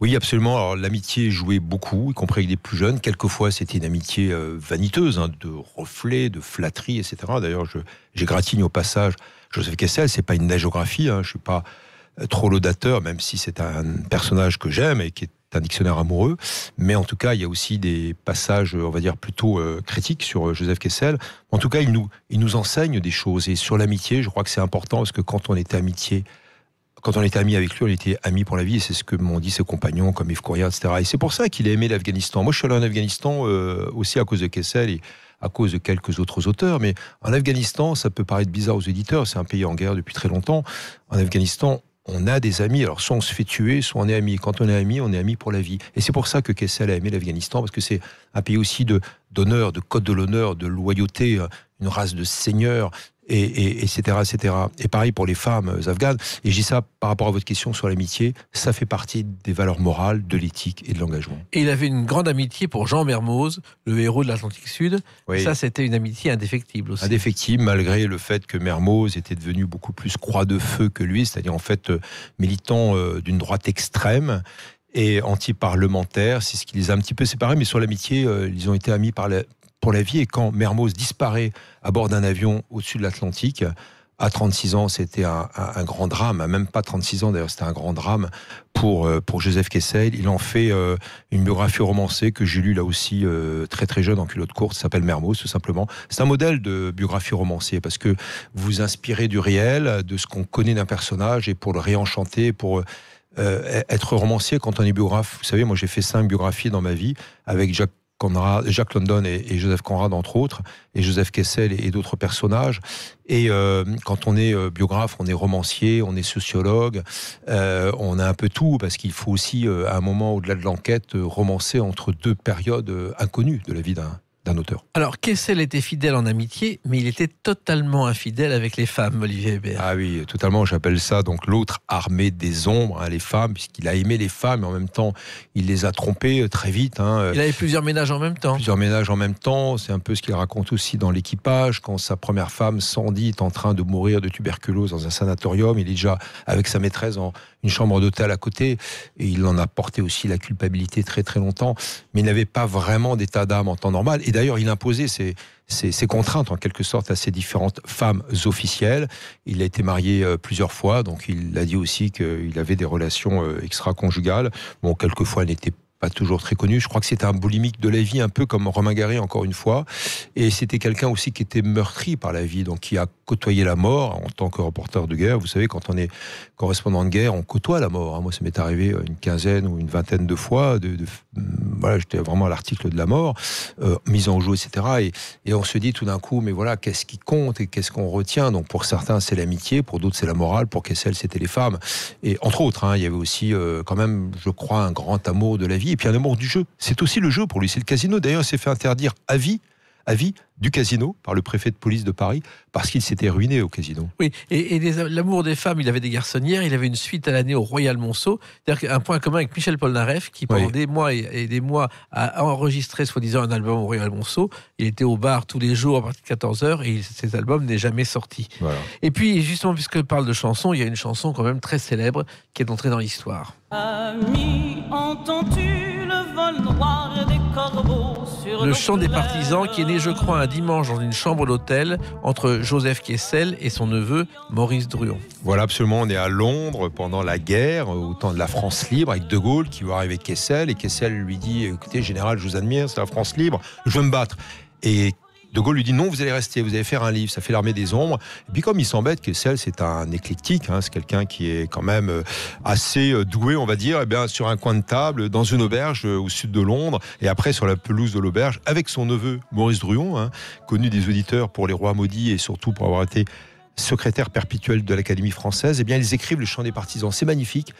Oui, absolument. Alors l'amitié jouait beaucoup, y compris avec des plus jeunes. Quelquefois, c'était une amitié euh, vaniteuse, hein, de reflets, de flatterie, etc. D'ailleurs, j'ai j'égratigne au passage Joseph Kessel. C'est pas une nagéographie, je hein. je suis pas trop l'audateur, même si c'est un personnage que j'aime et qui est un dictionnaire amoureux. Mais en tout cas, il y a aussi des passages, on va dire, plutôt euh, critiques sur euh, Joseph Kessel. En tout cas, il nous, il nous enseigne des choses. Et sur l'amitié, je crois que c'est important parce que quand on était amitié, quand on était ami avec lui, on était ami pour la vie, et c'est ce que m'ont dit ses compagnons, comme Yves Courrier, etc. Et c'est pour ça qu'il a aimé l'Afghanistan. Moi, je suis allé en Afghanistan euh, aussi à cause de Kessel et à cause de quelques autres auteurs, mais en Afghanistan, ça peut paraître bizarre aux éditeurs, c'est un pays en guerre depuis très longtemps. En Afghanistan, on a des amis. Alors, soit on se fait tuer, soit on est amis. Quand on est amis, on est amis pour la vie. Et c'est pour ça que Kessel a aimé l'Afghanistan, parce que c'est un pays aussi de d'honneur, de code de l'honneur, de loyauté, euh, une race de seigneurs, et, etc., etc. Et pareil pour les femmes euh, afghanes. Et je dis ça par rapport à votre question sur l'amitié, ça fait partie des valeurs morales, de l'éthique et de l'engagement. Et il avait une grande amitié pour Jean Mermoz, le héros de l'Atlantique Sud. Ça, c'était une amitié indéfectible aussi. Indéfectible, malgré le fait que Mermoz était devenu beaucoup plus croix de feu que lui, c'est-à-dire en fait euh, militant euh, d'une droite extrême et antiparlementaire, C'est ce qui les a un petit peu séparés, mais sur l'amitié, ils ont été amis par la, pour la vie. Et quand Mermoz disparaît à bord d'un avion au-dessus de l'Atlantique, à 36 ans, c'était un, grand drame, même pas 36 ans d'ailleurs, c'était un grand drame pour, euh, pour Joseph Kessel. Il en fait euh, une biographie romancée que j'ai lue là aussi euh, très très jeune en culotte courte, s'appelle Mermoz tout simplement. C'est un modèle de biographie romancée parce que vous inspirez du réel, de ce qu'on connaît d'un personnage et pour le réenchanter, pour... E-, être romancier quand on est biographe, vous savez, moi j'ai fait cinq biographies dans ma vie avec Jacques Conrad, Jacques London et, Joseph Conrad, entre autres, et Joseph Kessel et, d'autres personnages. Et euh, quand on est euh, biographe, on est romancier, on est sociologue, euh, on a un peu tout, parce qu'il faut aussi, à un moment au-delà de l'enquête, romancer entre deux périodes inconnues de la vie d'un d'un auteur. Alors, Kessel était fidèle en amitié, mais il était totalement infidèle avec les femmes, Olivier Hébert. Ah oui, totalement. J'appelle ça donc l'autre armée des ombres, hein, les femmes, puisqu'il a aimé les femmes, mais en même temps, il les a trompées euh, très vite. Hein, euh. Il avait plusieurs ménages en même temps. Plusieurs ménages en même temps. C'est un peu ce qu'il raconte aussi dans l'équipage, quand sa première femme, Sandy, est en train de mourir de tuberculose dans un sanatorium. Il est déjà avec sa maîtresse en, une chambre d'hôtel à côté. Et il en a porté aussi la culpabilité très très longtemps, mais il n'avait pas vraiment d'état d'âme en temps normal. Et d'ailleurs, il imposait ses, ses, contraintes en quelque sorte à ses différentes femmes officielles. Il a été marié euh, plusieurs fois, donc il a dit aussi qu'il avait des relations euh, extra-conjugales. Bon, quelquefois, n'était pas pas toujours très connu. Je crois que c'était un boulimique de la vie, un peu comme Romain Gary, encore une fois. Et c'était quelqu'un aussi qui était meurtri par la vie, donc qui a côtoyé la mort en tant que reporter de guerre. Vous savez, quand on est correspondant de guerre, on côtoie la mort. Hein. Moi, ça m'est arrivé une quinzaine ou une vingtaine de fois. De, mm, voilà, j'étais vraiment à l'article de la mort, euh, mise en jeu, etc. Et, on se dit tout d'un coup, mais voilà, qu'est-ce qui compte et qu'est-ce qu'on retient Donc pour certains, c'est l'amitié, pour d'autres, c'est la morale, pour Kessel, c'était les femmes. Et entre autres, hein, il y avait aussi euh, quand même, je crois, un grand amour de la vie et puis un amour du jeu. C'est aussi le jeu pour lui. C'est le casino. D'ailleurs, c'est s'est fait interdire à vie avis du casino par le préfet de police de Paris parce qu'il s'était ruiné au casino. Oui, et, l'amour des femmes, il avait des garçonnières, il avait une suite à l'année au Royal Monceau. C'est-à-dire un point commun avec Michel Polnareff qui pendant des mois et, des mois a enregistré soi-disant un album au Royal Monceau. Il était au bar tous les jours à partir de 14 h et il, cet album n'est jamais sorti. Et puis justement, puisque parle de chansons, il y a une chanson quand même très célèbre qui est entrée dans l'histoire. Ami, entends-tu le chant des partisans qui est né, je crois, un dimanche dans une chambre d'hôtel entre Joseph Kessel et son neveu Maurice Druon. Voilà, absolument. On est à Londres pendant la guerre, euh, au temps de la France libre, avec De Gaulle qui va arriver Kessel. Et Kessel lui dit Écoutez, général, je vous admire, c'est la France libre, je veux me battre. Et de Gaulle lui dit non, vous allez rester, vous allez faire un livre, ça fait l'armée des ombres. Et puis comme il s'embête que celle, c'est un éclectique, hein, c'est quelqu'un qui est quand même euh, assez euh, doué, on va dire, et eh bien sur un coin de table, dans une auberge euh, au sud de Londres, et après sur la pelouse de l'auberge, avec son neveu Maurice Druon, hein, connu des auditeurs pour les rois maudits et surtout pour avoir été secrétaire perpétuel de l'Académie française, et eh bien, ils écrivent le chant des partisans. C'est magnifique.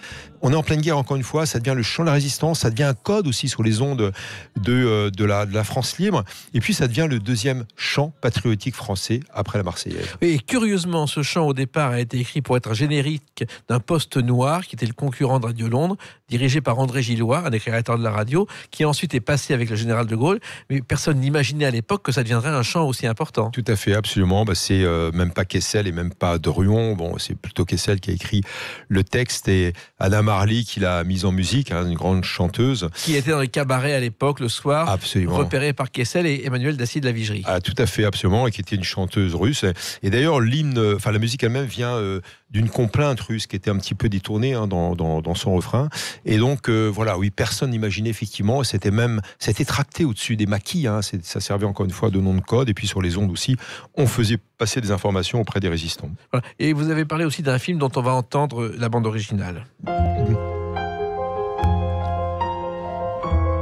On est en pleine guerre, encore une fois. Ça devient le chant de la résistance. Ça devient un code aussi sur les ondes de, euh, la, de la, France libre. Et puis, ça devient le deuxième chant patriotique français après la Marseillaise. Et curieusement, ce chant, au départ, a été écrit pour être un générique d'un poste noir qui était le concurrent de Radio Londres dirigé par André Gillois, un écrivain de la radio, qui ensuite est passé avec le général de Gaulle. Mais personne n'imaginait à l'époque que ça deviendrait un chant aussi important. Tout à fait, absolument. Bah, c'est euh, même pas Kessel et même pas Druon. Bon, c'est plutôt Kessel qui a écrit le texte et Anna Marly qui l'a mise en musique, hein, une grande chanteuse. Qui était dans les cabarets à l'époque, le soir, repérée par Kessel et Emmanuel Dassy de la Vigerie. Ah, tout à fait, absolument, et qui était une chanteuse russe. Et d'ailleurs, l'hymne, enfin la musique elle-même vient euh, d'une complainte russe qui était un petit peu détournée hein, dans, son refrain. Et donc, euh, voilà, oui, personne n'imaginait effectivement. C'était même, c'était tracté au-dessus des maquis. Hein. ça servait encore une fois de nom de code. Et puis sur les ondes aussi, on faisait passer des informations auprès des résistants. Et vous avez parlé aussi d'un film dont on va entendre la bande originale.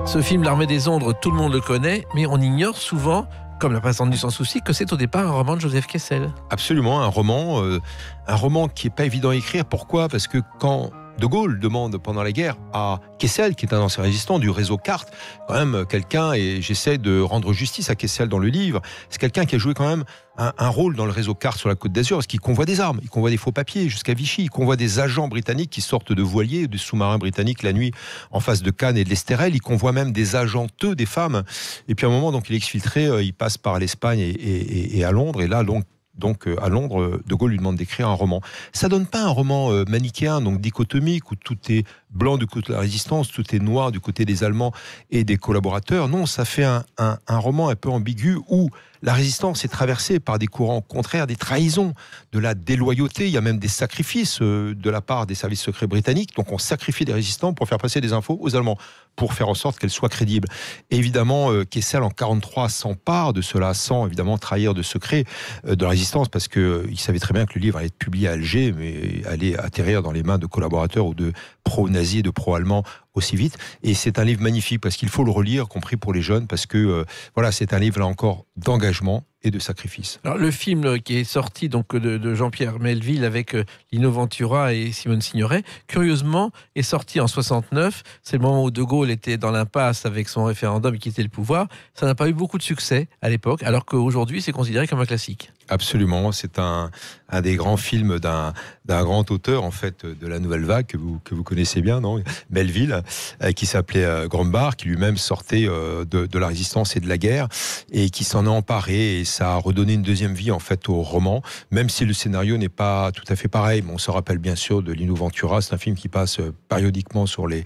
Ce film, L'Armée des ondes tout le monde le connaît, mais on ignore souvent comme La présence du sans souci, que c'est au départ un roman de Joseph Kessel. Absolument, un roman, euh, un roman qui n'est pas évident à écrire. Pourquoi Parce que quand de Gaulle demande pendant la guerre à Kessel, qui est un ancien résistant du réseau Carte, quand même euh, quelqu'un, et j'essaie de rendre justice à Kessel dans le livre, c'est quelqu'un qui a joué quand même un, rôle dans le réseau Carte sur la côte d'Azur, parce qu'il convoie des armes, il convoie des faux papiers jusqu'à Vichy, il convoie des agents britanniques qui sortent de voiliers de sous-marins britanniques la nuit en face de Cannes et de l'Estérel, il convoie même des agenteux, des femmes, et puis à un moment, donc il est exfiltré, euh, il passe par l'Espagne et, et à Londres, et là, donc donc euh, à Londres, euh, De Gaulle lui demande d'écrire un roman. Ça donne pas un roman euh, manichéen, donc dichotomique, où tout est blanc du côté de la résistance, tout est noir du côté des Allemands et des collaborateurs. Non, ça fait un, roman un peu ambigu où la résistance est traversée par des courants contraires, des trahisons, de la déloyauté. Il y a même des sacrifices euh, de la part des services secrets britanniques. Donc on sacrifie des résistants pour faire passer des infos aux Allemands, pour faire en sorte qu'elles soient crédibles. évidemment, Kessel euh, en 43 s'empare de cela, sans évidemment trahir de secrets euh, de la résistance, parce qu'il savait très bien que le livre allait être publié à Alger, mais allait atterrir dans les mains de collaborateurs ou de pro nazi de pro allemand aussi vite. Et c'est un livre magnifique parce qu'il faut le relire, compris pour les jeunes, parce que euh, voilà, c'est un livre là encore d'engagement et de sacrifice. Alors, le film euh, qui est sorti donc de, Jean-Pierre Melville avec euh, Lino Ventura et Simone Signoret, curieusement, est sorti en 69. C'est le moment où De Gaulle était dans l'impasse avec son référendum et quittait le pouvoir. Ça n'a pas eu beaucoup de succès à l'époque, alors qu'aujourd'hui, c'est considéré comme un classique. Absolument, c'est un, un des grands films d'un grand auteur en fait de la nouvelle vague que vous, que vous connaissez bien, non Melville, euh, qui s'appelait euh, Grombar, qui lui-même sortait euh, de, la résistance et de la guerre, et qui s'en a emparé, et ça a redonné une deuxième vie en fait au roman, même si le scénario n'est pas tout à fait pareil. on se rappelle bien sûr de Lino Ventura, c'est un film qui passe périodiquement sur les,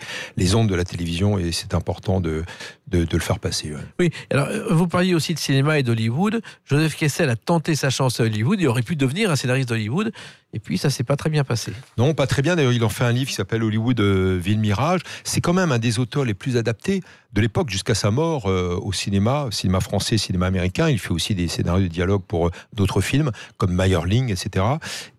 ondes de la télévision, et c'est important de, le faire passer. Oui, alors vous parliez aussi de cinéma et d'Hollywood. Joseph Kessel a tenté sa chance à Hollywood, il aurait pu devenir un scénariste d'Hollywood. Et puis ça s'est pas très bien passé. Non, pas très bien. D'ailleurs, il en fait un livre qui s'appelle Hollywood euh, Ville Mirage. C'est quand même un des auteurs les plus adaptés de l'époque jusqu'à sa mort euh, au cinéma, cinéma français, cinéma américain. Il fait aussi des scénarios de dialogue pour euh, d'autres films comme Meyerling, etc.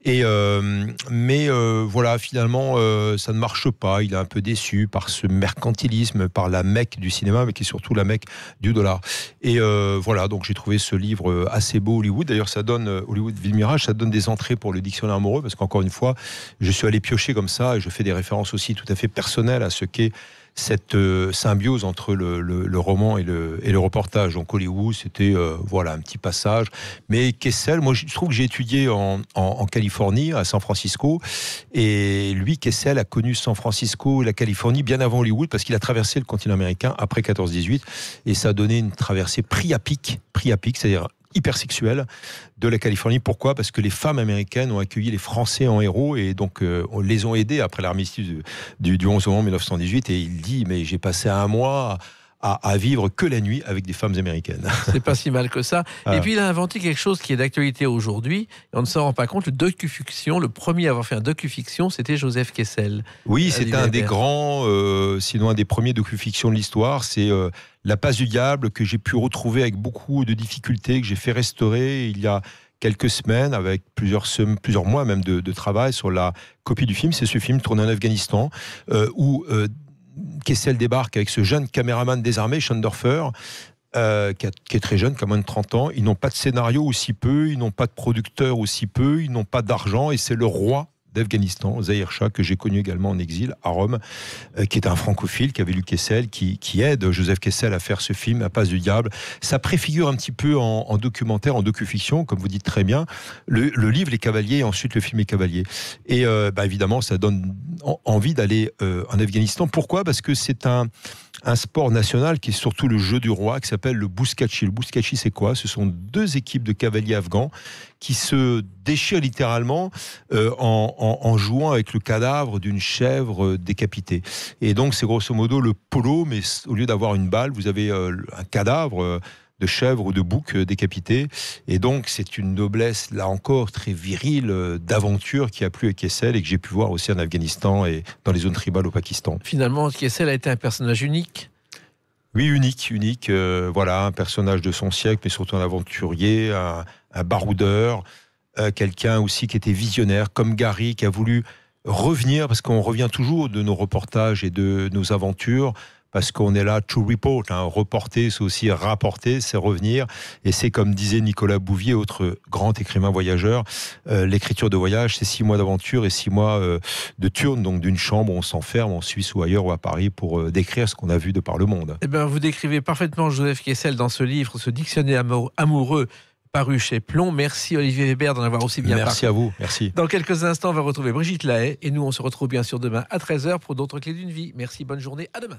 Et euh, mais voilà, finalement, ça ne marche pas. Il est un peu déçu par ce mercantilisme, par la mecque du cinéma, mais qui est surtout la mecque du dollar. Et voilà, donc j'ai trouvé ce livre assez beau Hollywood. D'ailleurs, ça donne Hollywood Ville Mirage, ça donne des entrées pour le dictionnaire amoureux parce qu'encore une fois, je suis allé piocher comme ça et je fais des références aussi tout à fait personnelles à ce qu'est cette euh, symbiose entre le, roman et le, reportage. Donc Hollywood, c'était euh, voilà un petit passage. Mais Kessel, moi je trouve que j'ai étudié en, Californie, à San Francisco, et lui, Kessel, a connu San Francisco et la Californie bien avant Hollywood parce qu'il a traversé le continent américain après 14-18 et ça a donné une traversée prix à pic, pic, c'est-à-dire hypersexuelle de la Californie. Pourquoi Parce que les femmes américaines ont accueilli les Français en héros et donc euh, les ont aidés après l'armistice du, 11 novembre 1918. Et il dit, mais j'ai passé un mois à, vivre que la nuit avec des femmes américaines. C'est pas si mal que ça. Et ah. puis il a inventé quelque chose qui est d'actualité aujourd'hui. On ne s'en rend pas compte. Le docufiction, le premier à avoir fait un docufiction, c'était Joseph Kessel. Oui, c'est un des grands, euh, sinon un des premiers docufictions de l'histoire. C'est euh, La Passe du Diable que j'ai pu retrouver avec beaucoup de difficultés, que j'ai fait restaurer il y a quelques semaines, avec plusieurs, plusieurs mois même de, travail sur la copie du film. C'est ce film tourné en Afghanistan, euh, où Kessel débarque avec ce jeune caméraman désarmé, armées, euh, qui, qui, est très jeune, qui a moins de 30 ans. Ils n'ont pas de scénario aussi peu, ils n'ont pas de producteur aussi peu, ils n'ont pas d'argent, et c'est le roi d'Afghanistan, Zahir Shah, que j'ai connu également en exil à Rome, euh, qui est un francophile, qui avait lu Kessel, qui, qui, aide Joseph Kessel à faire ce film, La Passe du Diable. Ça préfigure un petit peu en, documentaire, en docufiction, comme vous dites très bien, le, livre Les Cavaliers et ensuite le film Les Cavaliers. Et euh, bah, évidemment, ça donne envie d'aller euh, en Afghanistan. Pourquoi Parce que c'est un un sport national qui est surtout le jeu du roi, qui s'appelle le Bouskachi. Le Bouskachi c'est quoi Ce sont deux équipes de cavaliers afghans qui se déchirent littéralement euh, en, jouant avec le cadavre d'une chèvre euh, décapitée. Et donc, c'est grosso modo le polo, mais au lieu d'avoir une balle, vous avez euh, un cadavre de chèvres ou de boucs euh, décapités. Et donc, c'est une noblesse, là encore, très virile, euh, d'aventure qui a plu à Kessel et que j'ai pu voir aussi en Afghanistan et dans les zones tribales au Pakistan. Finalement, Kessel a été un personnage unique oui, unique, unique. Euh, voilà, un personnage de son siècle, mais surtout un aventurier, un, baroudeur, quelqu'un aussi qui était visionnaire, comme Gary, qui a voulu revenir, parce qu'on revient toujours de nos reportages et de nos aventures, parce qu'on est là to report. Hein. Reporter, c'est aussi rapporter, c'est revenir. Et c'est comme disait Nicolas Bouvier, autre grand écrivain voyageur, euh, l'écriture de voyage, c'est six mois d'aventure et six mois euh, de turne, donc d'une chambre, on s'enferme en Suisse ou ailleurs ou à Paris pour euh, décrire ce qu'on a vu de par le monde. Eh bien, vous décrivez parfaitement Joseph Kessel dans ce livre, ce dictionnaire amoureux paru chez Plomb. Merci Olivier Weber d'en avoir aussi bien parlé. Merci à vous, merci. Dans quelques instants, on va retrouver Brigitte Lahaye et nous, on se retrouve bien sûr demain à 13h pour d'autres clés d'une vie. Merci, bonne journée, à demain.